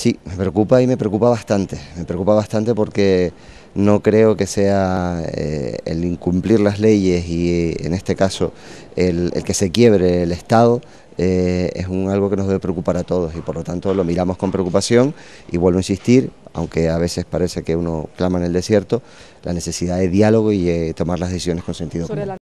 Sí, me preocupa y me preocupa bastante. Me preocupa bastante porque no creo que sea eh, el incumplir las leyes y en este caso el, que se quiebre el Estado eh, es un, algo que nos debe preocupar a todos y por lo tanto lo miramos con preocupación y vuelvo a insistir, aunque a veces parece que uno clama en el desierto, la necesidad de diálogo y eh, tomar las decisiones con sentido común.